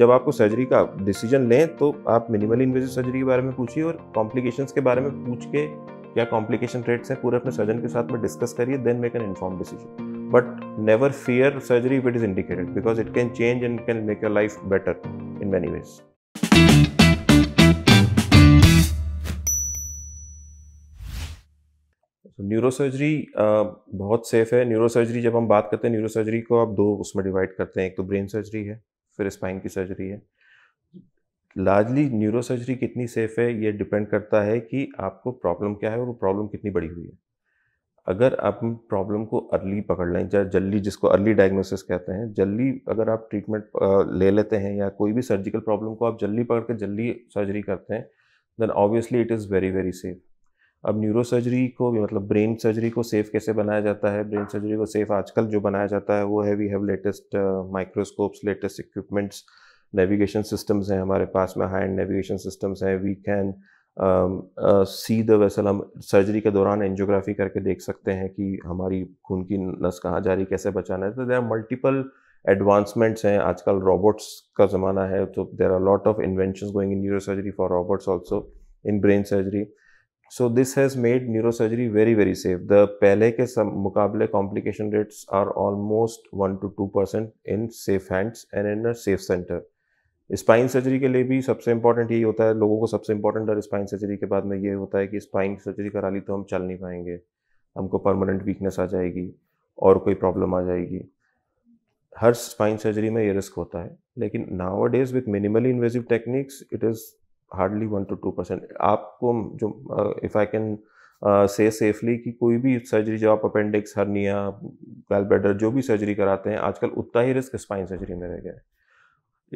जब आपको सर्जरी का डिसीजन लें तो आप मिनिमली इन्वेजिव सर्जरी के बारे में पूछिए और कॉम्प्लिकेशंस के बारे में पूछ के क्या कॉम्प्लिकेशन रेट्स हैं पूरे अपने सर्जन के साथ में डिस्कस करिए then make an inform decision but never fear surgery if it is indicated because it can change and can make your life better in many ways neurosurgery बहुत safe है neurosurgery जब हम बात करते हैं न्यूरोसर्जरी को आप दो उसमें डिवाइड करते हैं एक तो ब्रेन सर्जरी है फिर स्पाइन की सर्जरी है लार्जली न्यूरो सर्जरी कितनी सेफ है ये डिपेंड करता है कि आपको प्रॉब्लम क्या है और वो प्रॉब्लम कितनी बड़ी हुई है अगर आप प्रॉब्लम को अर्ली पकड़ लें या जल्दी जिसको अर्ली डायग्नोसिस कहते हैं जल्दी अगर आप ट्रीटमेंट ले लेते हैं या कोई भी सर्जिकल प्रॉब्लम को आप जल्दी पकड़ कर जल्दी सर्जरी करते हैं then obviously it is very very safe अब न्यूरो सर्जरी को मतलब ब्रेन सर्जरी को सेफ कैसे बनाया जाता है ब्रेन सर्जरी को सेफ आजकल जो बनाया जाता है वो है we have latest microscopes latest equipments navigation systems हैं हमारे पास में हाई एंड नेविगेशन सिस्टम्स हैं we can see the vessel हम सर्जरी के दौरान एंजियोग्राफी करके देख सकते हैं कि हमारी खून की नस कहाँ जा रही कैसे बचाना है तो देर आर मल्टीपल एडवांसमेंट्स हैं आजकल रोबोट्स का ज़माना है तो there are lot of invention going in neuro surgery for robots also in brain surgery so this has made neuro surgery very very safe the पहले के सब मुकाबले complication rates are almost one two two percent in safe hands and in a safe centre spine surgery के लिए भी सबसे important यही होता है लोगों को सबसे इंपॉर्टेंट डर स्पाइन सर्जरी के बाद में ये होता है कि स्पाइन सर्जरी करा ली तो हम चल नहीं पाएंगे हमको परमानेंट वीकनेस आ जाएगी और कोई प्रॉब्लम आ जाएगी हर स्पाइन सर्जरी में ये रिस्क होता है लेकिन nowadays with minimally invasive techniques it is hardly one two two percent आपको जो if I can say safely कि कोई भी सर्जरी जब आप अपेंडिक्स हर्निया गैलब्लेडर जो भी सर्जरी कराते हैं आजकल उतना ही रिस्क स्पाइन सर्जरी में रह गया है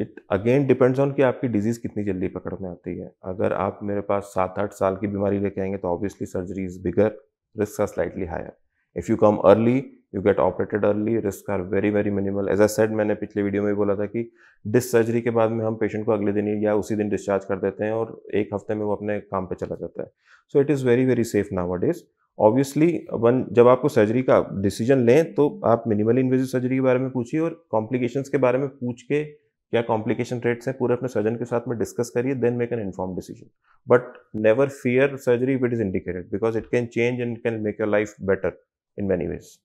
इट अगेन डिपेंड्स ऑन कि आपकी डिजीज़ कितनी जल्दी पकड़ में आती है अगर आप मेरे पास सात आठ साल की बीमारी लेके आएंगे तो obviously surgery is bigger risk का slightly higher if you come early you get operated early risk are very very minimal as I said मैंने पिछले वीडियो में भी बोला था कि डिस सर्जरी के बाद में हम पेशेंट को अगले दिन या उसी दिन डिस्चार्ज कर देते हैं और एक हफ्ते में वो अपने काम पे चला जाता है so it is very very safe nowadays obviously one जब आपको सर्जरी का डिसीजन लें तो आप मिनिमल इन्वेजिव सर्जरी के बारे में पूछिए और कॉम्प्लिकेशन के बारे में पूछ के क्या कॉम्प्लिकेशन रेट्स हैं पूरे अपने सर्जन के साथ में डिस्कस करिए then make an inform decision but never fear surgery if it is indicated because it can change and can make your life better in many ways